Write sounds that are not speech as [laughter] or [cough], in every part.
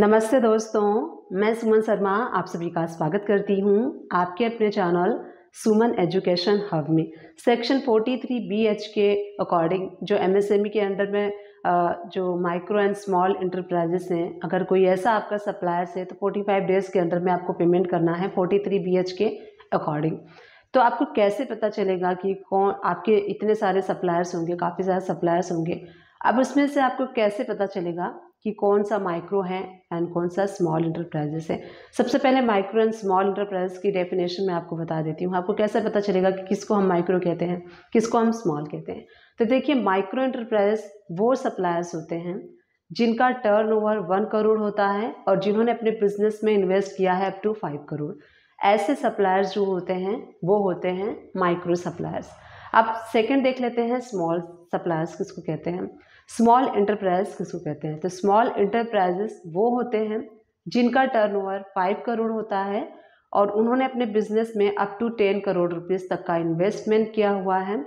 नमस्ते दोस्तों मैं सुमन शर्मा आप सभी का स्वागत करती हूँ आपके अपने चैनल सुमन एजुकेशन हब में सेक्शन 43 बीएच के अकॉर्डिंग जो एमएसएमई e के अंडर में जो माइक्रो एंड स्मॉल इंटरप्राइजेस हैं अगर कोई ऐसा आपका सप्लायर्स है तो 45 डेज के अंडर में आपको पेमेंट करना है 43 एच के अकॉर्डिंग तो आपको कैसे पता चलेगा कि कौन आपके इतने सारे सप्लायर्स होंगे काफ़ी सारे सप्लायर्स होंगे अब उसमें से आपको कैसे पता चलेगा कि कौन सा माइक्रो है एंड कौन सा स्मॉल इंटरप्राइजेस है सबसे पहले माइक्रो एंड स्मॉल इंटरप्राइजेस की डेफिनेशन मैं आपको बता देती हूँ आपको कैसे पता चलेगा कि किसको हम माइक्रो कहते हैं किसको हम स्मॉल कहते हैं तो देखिए माइक्रो इंटरप्राइजेस वो सप्लायर्स होते हैं जिनका टर्नओवर वन करोड़ होता है और जिन्होंने अपने बिजनेस में इन्वेस्ट किया है अप टू फाइव करोड़ ऐसे सप्लायर्स जो होते हैं वो होते हैं माइक्रो सप्लायर्स अब सेकंड देख लेते हैं स्मॉल सप्लायर्स किसको कहते हैं स्मॉल इंटरप्राइज किसको कहते हैं तो स्मॉल इंटरप्राइजेस वो होते हैं जिनका टर्नओवर ओवर करोड़ होता है और उन्होंने अपने बिजनेस में up to ten crore rupees तक का इन्वेस्टमेंट किया हुआ है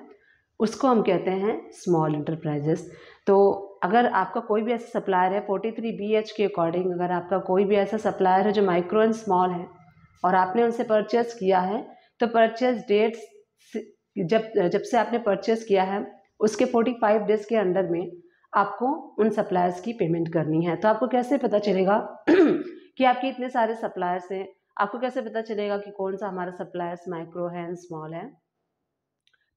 उसको हम कहते हैं स्मॉल इंटरप्राइजेस तो अगर आपका कोई भी ऐसा सप्लायर है फोर्टी थ्री बी एच के अकॉर्डिंग अगर आपका कोई भी ऐसा सप्लायर है जो माइक्रो एंड स्मॉल है और आपने उनसे परचेज किया है तो परचेज डेट जब जब से आपने परचेस किया है उसके 45 डेज के अंदर में आपको उन सप्लायर्स की पेमेंट करनी है तो आपको कैसे पता चलेगा [clears throat] कि आपके इतने सारे सप्लायर्स हैं आपको कैसे पता चलेगा कि कौन सा हमारा सप्लायर्स माइक्रो है स्मॉल है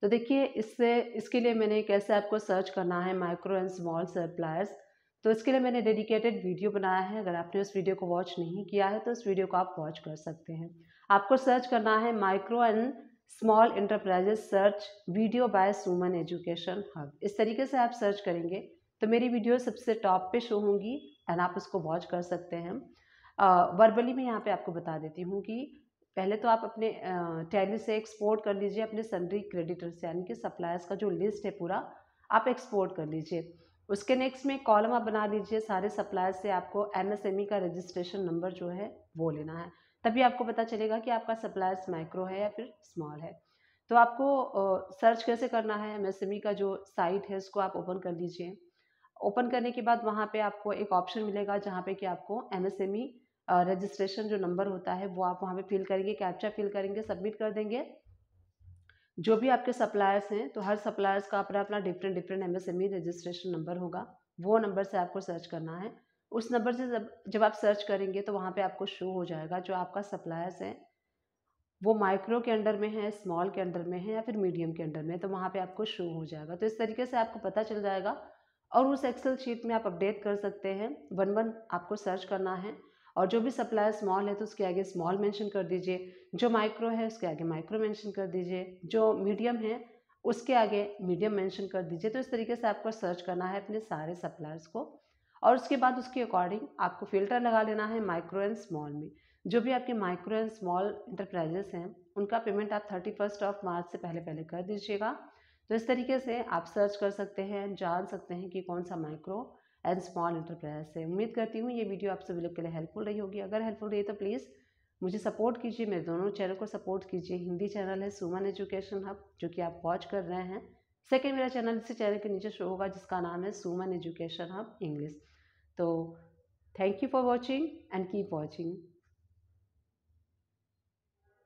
तो देखिए इससे इसके लिए मैंने कैसे आपको सर्च करना है माइक्रो एंड स्मॉल सप्लायर्स तो इसके लिए मैंने डेडिकेटेड वीडियो बनाया है अगर आपने उस वीडियो को वॉच नहीं किया है तो उस वीडियो को आप वॉच कर सकते हैं आपको सर्च करना है micro and small enterprises search video by Suman education hub इस तरीके से आप सर्च करेंगे तो मेरी वीडियो सबसे टॉप पे शो होंगी एंड आप उसको वॉच कर सकते हैं वर्बली मैं यहाँ पे आपको बता देती हूँ कि पहले तो आप अपने टैली से एक्सपोर्ट कर लीजिए अपने सन्ड्री से यानी कि सप्लायर्स का जो लिस्ट है पूरा आप एक्सपोर्ट कर लीजिए उसके नेक्स्ट में कॉलम आप बना लीजिए सारे सप्लायर्स से आपको एमएसएमई e का रजिस्ट्रेशन नंबर जो है वो लेना है तभी आपको पता चलेगा कि आपका सप्लायर्स माइक्रो है या फिर स्मॉल है तो आपको सर्च कैसे करना है एम e का जो साइट है उसको आप ओपन कर लीजिए ओपन करने के बाद वहाँ पे आपको एक ऑप्शन मिलेगा जहाँ पे कि आपको एम रजिस्ट्रेशन e, जो नंबर होता है वो आप वहाँ पे फिल करेंगे कैप्चा फिल करेंगे सबमिट कर देंगे जो भी आपके सप्लायर्स हैं तो हर सप्लायर्स का अपना अपना different different M registration number होगा वो नंबर से आपको सर्च करना है उस नंबर से जब जब आप सर्च करेंगे तो वहाँ पे आपको शो हो जाएगा जो आपका सप्लायर्स है वो माइक्रो के अंडर में है स्मॉल के अंडर में है या फिर मीडियम के अंडर में है तो वहाँ पे आपको शो हो जाएगा तो इस तरीके से आपको पता चल जाएगा और उस एक्सेल शीट में आप अपडेट कर सकते हैं वन वन आपको सर्च करना है और जो भी सप्लायर स्मॉल है तो उसके आगे स्मॉल मेंशन कर दीजिए जो माइक्रो है उसके आगे माइक्रो मेंशन कर दीजिए जो मीडियम है उसके आगे मीडियम मेंशन कर दीजिए तो इस तरीके से आपको सर्च करना है अपने सारे सप्लायर्स को और उसके बाद उसके अकॉर्डिंग आपको फिल्टर लगा लेना है माइक्रो एंड स्मॉल में जो भी आपके माइक्रो एंड स्मॉल इंटरप्राइजेस हैं उनका पेमेंट आप थर्टी फर्स्ट ऑफ मार्च से पहले पहले कर दीजिएगा तो इस तरीके से आप सर्च कर सकते हैं जान सकते हैं कि कौन सा माइक्रो एंड स्मॉल इंटरप्राइज है उम्मीद करती हूँ ये वीडियो आप सभी लोग के लिए हेल्पफुल रही होगी अगर हेल्पफुल रही तो प्लीज़ मुझे सपोर्ट कीजिए मेरे दोनों चैनल को सपोर्ट कीजिए हिंदी चैनल है सुमन एजुकेशन हब जो कि आप वॉच कर रहे हैं सेकेंड मेरा चैनल इसी चैनल के नीचे शो होगा जिसका नाम है सुमन एजुकेशन हब इंग्लिश तो thank you for watching and keep watching